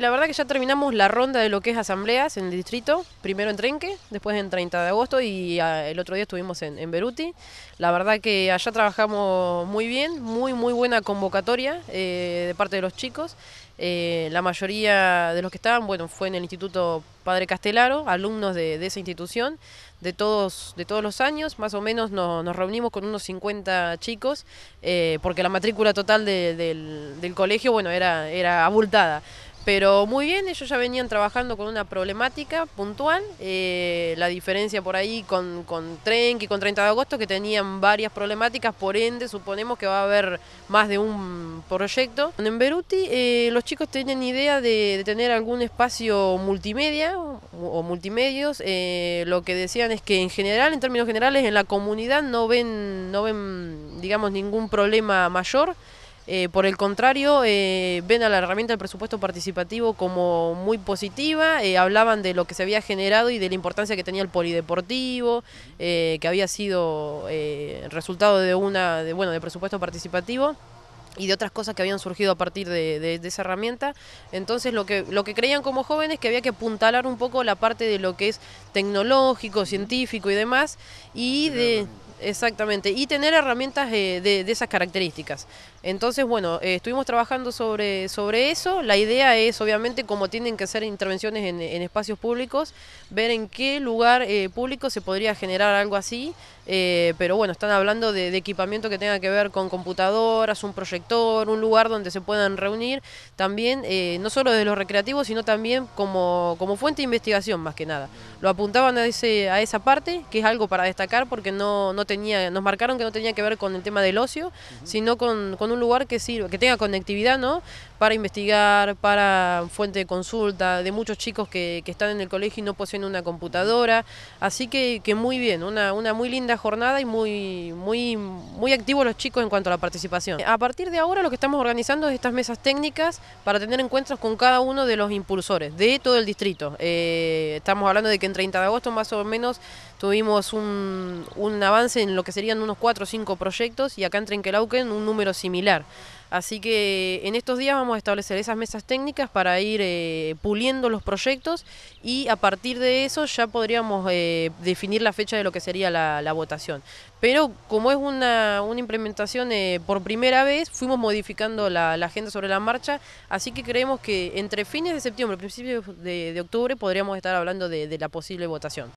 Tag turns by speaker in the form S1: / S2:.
S1: la verdad que ya terminamos la ronda de lo que es asambleas en el distrito, primero en Trenque, después en 30 de agosto y ah, el otro día estuvimos en, Beruti. La verdad que allá trabajamos muy bien, muy muy buena convocatoria eh, de parte de los chicos. Eh, la mayoría de los que estaban, bueno, fue en el Instituto Padre Castelaro, alumnos de, esa institución, de todos, de todos los años, más o menos nos reunimos con unos 50 chicos, eh, porque la matrícula total del, colegio, bueno, era, era abultada. Pero muy bien, ellos ya venían trabajando con una problemática puntual. Eh, la diferencia por ahí con, con Trenk y con 30 de agosto, que tenían varias problemáticas, por ende suponemos que va a haber más de un proyecto. En Beruti eh, los chicos tienen idea de, tener algún espacio multimedia o, multimedios. Eh, lo que decían es que en general, en términos generales, en la comunidad no ven, no ven digamos, ningún problema mayor. Eh, por el contrario, eh, ven a la herramienta del presupuesto participativo como muy positiva, eh, hablaban de lo que se había generado y de la importancia que tenía el polideportivo, que había sido resultado de una, de, bueno, de presupuesto participativo y de otras cosas que habían surgido a partir de, esa herramienta. Entonces lo que, lo que creían como jóvenes es que había que apuntalar un poco la parte de lo que es tecnológico, científico y demás, y de... Exactamente, y tener herramientas eh, de, esas características. Entonces, bueno, eh, estuvimos trabajando sobre, sobre eso. La idea es, obviamente, como tienen que hacer intervenciones en, espacios públicos, ver en qué lugar eh, público se podría generar algo así. pero bueno, están hablando de, equipamiento que tenga que ver con computadoras, un proyector, un lugar donde se puedan reunir, también, no solo de los recreativos, sino también como, como fuente de investigación, más que nada. Lo apuntaban a, ese, a esa parte, que es algo para destacar porque no, no nos marcaron que no tenía que ver con el tema del ocio, sino con, un lugar que sirva, que tenga conectividad, ¿no? Para investigar, para fuente de consulta, de muchos chicos que, están en el colegio y no poseen una computadora. Así que, muy bien, una, una muy linda jornada y muy, muy muy activos los chicos en cuanto a la participación. A partir de ahora lo que estamos organizando es estas mesas técnicas para tener encuentros con cada uno de los impulsores de todo el distrito. Eh, estamos hablando de que en 30 de agosto más o menos tuvimos un, un avance en lo que serían unos 4 o 5 proyectos y acá en Trenquelauquen un número similar. Así que en estos días vamos a establecer esas mesas técnicas para ir eh, puliendo los proyectos y a partir de eso ya podríamos eh, definir la fecha de lo que sería la, votación. Pero como es una, implementación eh, por primera vez, fuimos modificando la, agenda sobre la marcha, así que creemos que entre fines de septiembre y principios de, octubre podríamos estar hablando de la posible votación.